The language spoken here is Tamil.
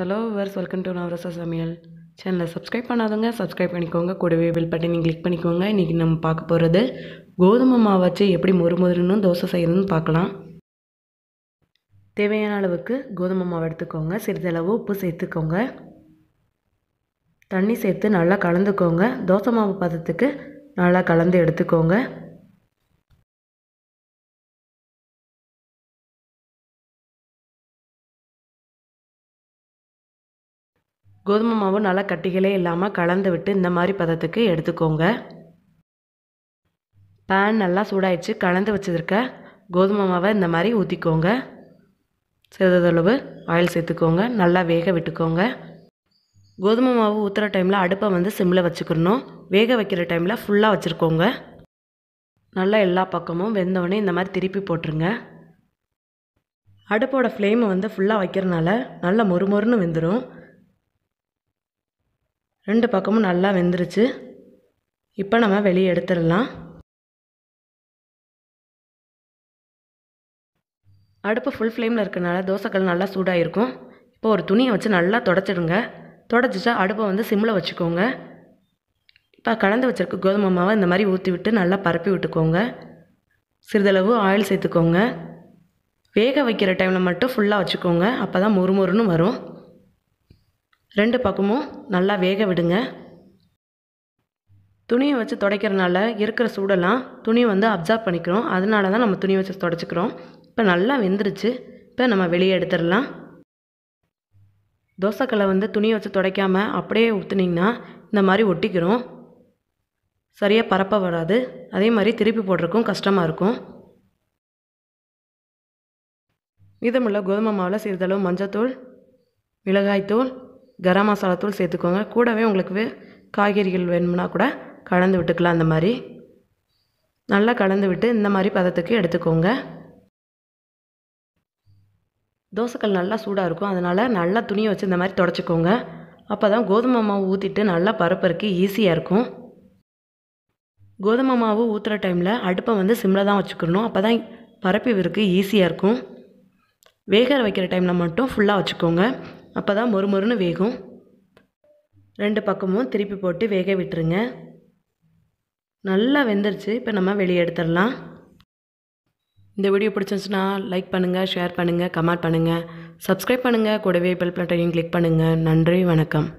ஹலோ வர்ஸ் வெல்கம் டு நவரசா சமையல் சேனலை சப்ஸ்கிரைப் பண்ணாதவங்க சப்ஸ்கிரைப் பண்ணிக்கோங்க கூடவே பில் பட்டனை கிளிக் பண்ணிக்கோங்க இன்றைக்கி நம்ம பார்க்க போகிறது கோதுமை மாவாச்சு வச்சு எப்படி மொறுமொறுன்னு தோசை செய்யணும்னு பார்க்கலாம் தேவையான அளவுக்கு கோதுமை மாவு எடுத்துக்கோங்க சிறிதளவு உப்பு சேர்த்துக்கோங்க தண்ணி சேர்த்து நல்லா கலந்துக்கோங்க தோசை மாவு பதத்துக்கு நல்லா கலந்து எடுத்துக்கோங்க கோதுமை மாவு நல்லா கட்டிகளே இல்லாமல் கலந்து விட்டு இந்த மாதிரி பதத்துக்கு எடுத்துக்கோங்க பேன் நல்லா சூடாயிடுச்சு கலந்து வச்சுருக்க கோதுமை மாவை இந்த மாதிரி ஊற்றிக்கோங்க சிறிதளவு ஆயில் சேர்த்துக்கோங்க நல்லா வேக விட்டுக்கோங்க கோதுமை மாவு ஊற்றுற டைமில் அடுப்பை வந்து சிம்மில் வச்சுக்கணும் வேக வைக்கிற டைமில் ஃபுல்லாக வச்சுருக்கோங்க நல்லா எல்லா பக்கமும் வெந்தவொடனே இந்த மாதிரி திருப்பி போட்டுருங்க அடுப்போட ஃப்ளேமை வந்து ஃபுல்லாக வைக்கிறனால நல்லா மொறுமொறுன்னு வெந்துடும் ரெண்டு பக்கமும் நல்லா வெந்துருச்சு இப்போ நம்ம வெளியே எடுத்துடலாம் அடுப்பு ஃபுல் ஃப்ளேமில் இருக்கிறனால தோசைக்கல் நல்லா சூடாக இருக்கும் இப்போ ஒரு துணியை வச்சு நல்லா தொடச்சிடுங்க தொடச்சிச்சா அடுப்பை வந்து சிம்மில் வச்சுக்கோங்க இப்போ கலந்து வச்சுருக்க கோதுமை மாவை இந்த மாதிரி ஊற்றி விட்டு நல்லா பரப்பி விட்டுக்கோங்க சிறிதளவு ஆயில் சேர்த்துக்கோங்க வேக வைக்கிற டைமில் மட்டும் ஃபுல்லாக வச்சுக்கோங்க அப்போ தான் வரும் ரெண்டு பக்கமும் நல்லா வேக விடுங்க துணியை வச்சு துடைக்கிறனால இருக்கிற சூடெல்லாம் துணி வந்து அப்சார்ப் பண்ணிக்கிறோம் அதனால தான் நம்ம துணி வச்சு துடைச்சிக்கிறோம் இப்போ நல்லா வெந்துருச்சு இப்போ நம்ம வெளியே எடுத்துடலாம் தோசைக்கல்லை வந்து துணியை வச்சு துடைக்காமல் அப்படியே ஊற்றுனிங்கன்னா இந்த மாதிரி ஒட்டிக்கிறோம் சரியாக பரப்ப வராது அதே மாதிரி திருப்பி போடுறக்கும் கஷ்டமாக இருக்கும் மீதமுள்ள கோதுமை மாவில் சிறிதளவு மஞ்சத்தூள் மிளகாய்த்தூள் கரம் மசாலாத்தூள் சேர்த்துக்கோங்க கூடவே உங்களுக்கு காய்கறிகள் வேணும்னா கூட கலந்து விட்டுக்கலாம் அந்த மாதிரி நல்லா கலந்து விட்டு இந்த மாதிரி பதத்துக்கு எடுத்துக்கோங்க தோசைக்கல் நல்லா சூடாக இருக்கும் அதனால் நல்லா துணியை வச்சு இந்த மாதிரி தொடச்சிக்கோங்க அப்போ தான் கோதுமை மாவு ஊற்றிட்டு நல்லா பரப்பறக்கு ஈஸியாக இருக்கும் கோதுமை மாவு ஊற்றுற டைமில் அடுப்பை வந்து சிம்மில் தான் வச்சுக்கணும் அப்போ தான் பரப்பி விற்கு ஈஸியாக இருக்கும் வேக வைக்கிற டைமில் மட்டும் ஃபுல்லாக வச்சுக்கோங்க அப்போ தான் மொறுமொறுன்னு வேகும் ரெண்டு பக்கமும் திருப்பி போட்டு வேக விட்டுருங்க நல்லா வெந்துருச்சு இப்போ நம்ம வெளியே எடுத்துடலாம் இந்த வீடியோ பிடிச்சிருந்துச்சுன்னா லைக் பண்ணுங்கள் ஷேர் பண்ணுங்கள் கமெண்ட் பண்ணுங்கள் சப்ஸ்கிரைப் பண்ணுங்கள் கூடவே பெல் பட்டனையும் கிளிக் பண்ணுங்கள் நன்றி வணக்கம்